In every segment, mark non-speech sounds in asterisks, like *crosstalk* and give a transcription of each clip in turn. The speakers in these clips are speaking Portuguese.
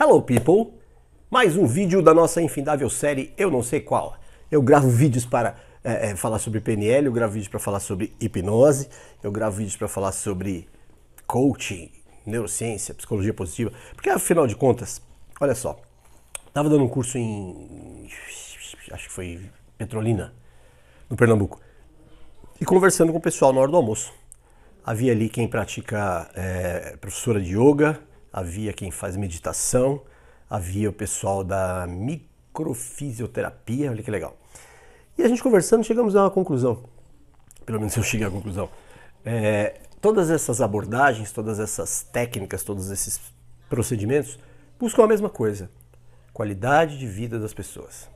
Hello people! Mais um vídeo da nossa infindável série Eu Não Sei Qual. Eu gravo vídeos para é, é, falar sobre PNL, eu gravo vídeos para falar sobre hipnose, eu gravo vídeos para falar sobre coaching, neurociência, psicologia positiva, porque afinal de contas, olha só, estava dando um curso em. acho que foi Petrolina, no Pernambuco, e conversando com o pessoal na hora do almoço. Havia ali quem pratica é, professora de yoga, havia quem faz meditação, havia o pessoal da microfisioterapia, olha que legal. E a gente conversando chegamos a uma conclusão, pelo menos eu cheguei à conclusão. É, todas essas abordagens, todas essas técnicas, todos esses procedimentos buscam a mesma coisa: qualidade de vida das pessoas.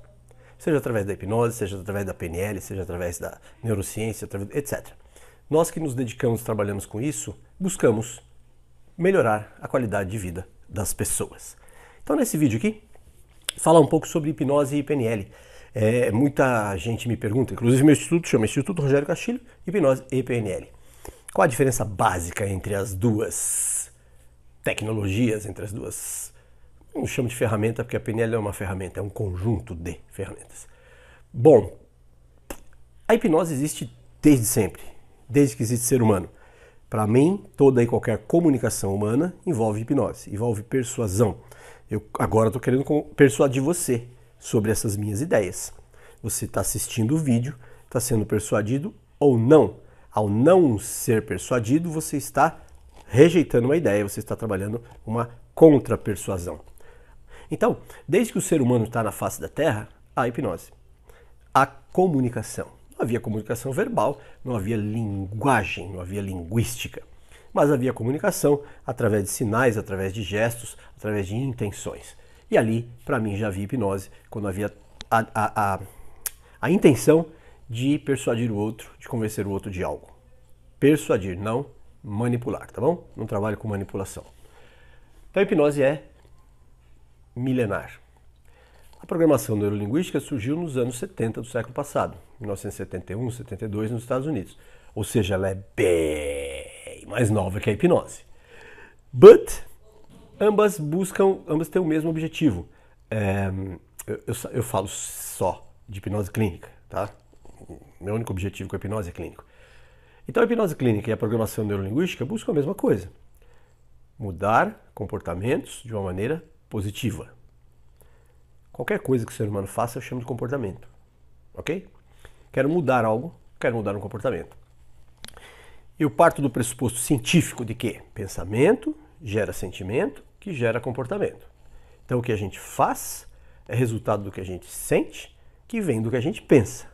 Seja através da hipnose, seja através da PNL, seja através da neurociência, etc. Nós que nos dedicamos, trabalhamos com isso, buscamos melhorar a qualidade de vida das pessoas. Então, nesse vídeo aqui, falar um pouco sobre hipnose e PNL. É, muita gente me pergunta, inclusive meu instituto chama Instituto Rogério Castilho, Hipnose e PNL. Qual a diferença básica entre as duas tecnologias, entre as duas? Não chamo de ferramenta porque a PNL é uma ferramenta, é um conjunto de ferramentas. Bom, a hipnose existe desde sempre, desde que existe ser humano. Para mim, toda e qualquer comunicação humana envolve hipnose, envolve persuasão. Eu agora estou querendo persuadir você sobre essas minhas ideias. Você está assistindo o vídeo, está sendo persuadido ou não. Ao não ser persuadido, você está rejeitando uma ideia, você está trabalhando uma contra-persuasão. Então, desde que o ser humano está na face da Terra, há hipnose, a comunicação. Não havia comunicação verbal, não havia linguagem, não havia linguística. Mas havia comunicação através de sinais, através de gestos, através de intenções. E ali, para mim, já havia hipnose, quando havia a, a, a, a intenção de persuadir o outro, de convencer o outro de algo. Persuadir, não manipular, tá bom? Não trabalho com manipulação. Então a hipnose é milenar. A programação neurolinguística surgiu nos anos 70 do século passado, 1971, 72 nos Estados Unidos. Ou seja, ela é bem mais nova que a hipnose. But ambas buscam, ambas têm o mesmo objetivo. É, eu, eu, eu falo só de hipnose clínica, tá? Meu único objetivo com a hipnose é clínico. Então a hipnose clínica e a programação neurolinguística buscam a mesma coisa. Mudar comportamentos de uma maneira positiva. Qualquer coisa que o ser humano faça, eu chamo de comportamento. Ok? Quero mudar algo, quero mudar um comportamento. Eu parto do pressuposto científico de que pensamento gera sentimento, que gera comportamento. Então, o que a gente faz é resultado do que a gente sente, que vem do que a gente pensa.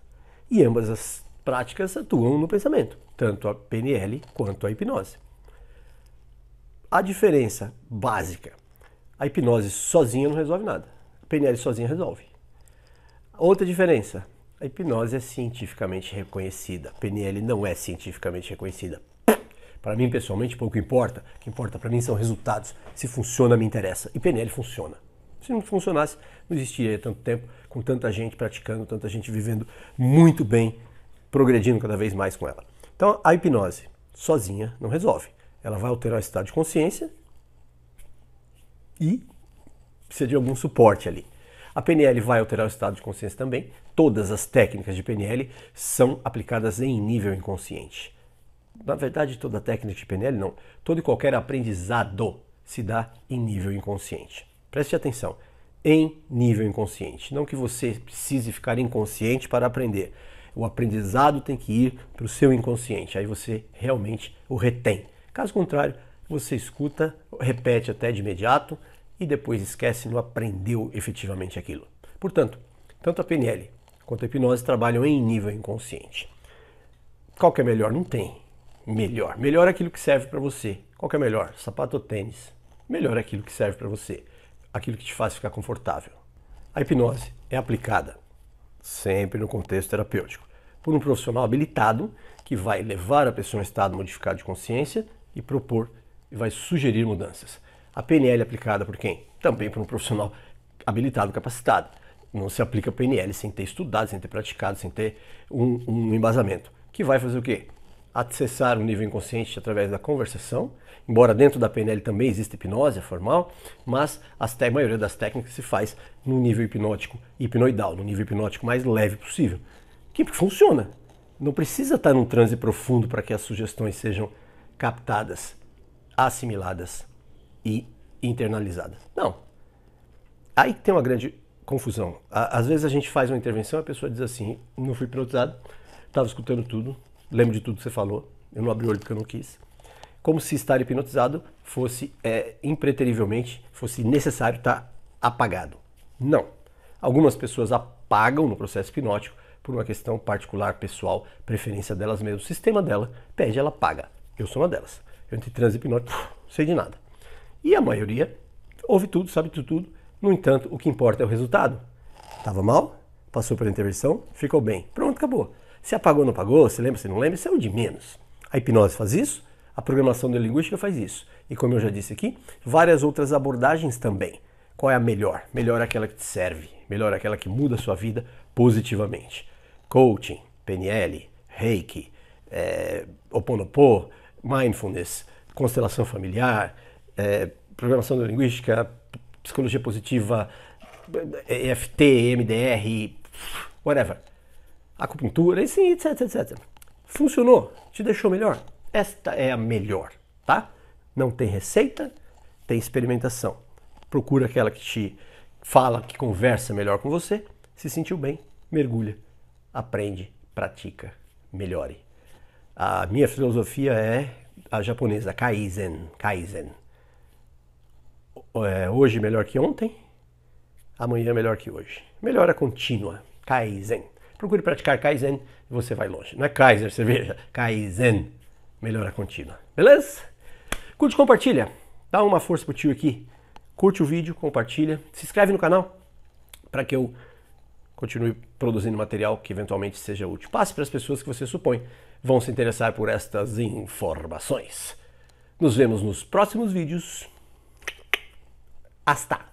E ambas as práticas atuam no pensamento, tanto a PNL quanto a hipnose. A diferença básica: a hipnose sozinha não resolve nada. PNL sozinho resolve. Outra diferença, a hipnose é cientificamente reconhecida. PNL não é cientificamente reconhecida. Para mim, pessoalmente, pouco importa. O que importa para mim são resultados. Se funciona, me interessa. E PNL funciona. Se não funcionasse, não existiria tanto tempo, com tanta gente praticando, tanta gente vivendo muito bem, progredindo cada vez mais com ela. Então, a hipnose sozinha não resolve. Ela vai alterar o estado de consciência e precisa de algum suporte ali. A PNL vai alterar o estado de consciência também. Todas as técnicas de PNL são aplicadas em nível inconsciente. Na verdade, toda técnica de PNL não. Todo e qualquer aprendizado se dá em nível inconsciente. Preste atenção. Em nível inconsciente. Não que você precise ficar inconsciente para aprender. O aprendizado tem que ir para o seu inconsciente. Aí você realmente o retém. Caso contrário, você escuta, repete até de imediato e depois esquece, não aprendeu efetivamente aquilo. Portanto, tanto a PNL quanto a hipnose trabalham em nível inconsciente. Qual que é melhor? Não tem. Melhor. Melhor é aquilo que serve para você. Qual que é melhor? Sapato ou tênis? Melhor é aquilo que serve para você. Aquilo que te faz ficar confortável. A hipnose é aplicada sempre no contexto terapêutico por um profissional habilitado que vai levar a pessoa a um estado modificado de consciência e propor e vai sugerir mudanças. A PNL é aplicada por quem? Também por um profissional habilitado, capacitado. Não se aplica PNL sem ter estudado, sem ter praticado, sem ter um, um embasamento. Que vai fazer o quê? Acessar o nível inconsciente através da conversação, embora dentro da PNL também exista hipnose é formal, mas a maioria das técnicas se faz no nível hipnótico hipnoidal, no nível hipnótico mais leve possível, que funciona. Não precisa estar num transe profundo para que as sugestões sejam captadas, assimiladas e internalizada. Não. Aí tem uma grande confusão. Às vezes a gente faz uma intervenção e a pessoa diz assim: não fui hipnotizado, estava escutando tudo, lembro de tudo que você falou, eu não abri o olho porque eu não quis. Como se estar hipnotizado fosse é, impreterivelmente, fosse necessário estar tá apagado. Não. Algumas pessoas apagam no processo hipnótico por uma questão particular, pessoal, preferência delas mesmas. O sistema dela pede, ela paga. Eu sou uma delas. Eu entrei transe hipnótico, sei de nada. E a maioria ouve tudo, sabe tudo, tudo. No entanto, o que importa é o resultado. Estava mal, passou pela intervenção, ficou bem. Pronto, acabou. Se apagou, não apagou, se lembra, se não lembra, isso é o de menos. A hipnose faz isso, a programação neurolinguística faz isso. E como eu já disse aqui, várias outras abordagens também. Qual é a melhor? Melhor aquela que te serve, melhor aquela que muda a sua vida positivamente. Coaching, PNL, Reiki, é, eh, Oponopo, Mindfulness, constelação familiar, é, programação neurolinguística, psicologia positiva, EFT, MDR, whatever. Acupuntura, sim, etc, etc. Funcionou, te deixou melhor? Esta é a melhor, tá? Não tem receita, tem experimentação. Procura aquela que te fala, que conversa melhor com você. Se sentiu bem, mergulha, aprende, pratica, melhore. A minha filosofia é a japonesa, Kaizen. Kaizen é, hoje melhor que ontem, amanhã melhor que hoje. Melhora contínua, Kaizen. Procure praticar Kaizen e você vai longe. Não é Kaiser, cerveja, *laughs* Kaizen, melhora contínua. Beleza? Curte, compartilha. Dá uma força pro tio aqui. Curte o vídeo, compartilha, se inscreve no canal para que eu continue produzindo material que eventualmente seja útil. Passe para as pessoas que você supõe vão se interessar por estas informações. Nos vemos nos próximos vídeos. Hasta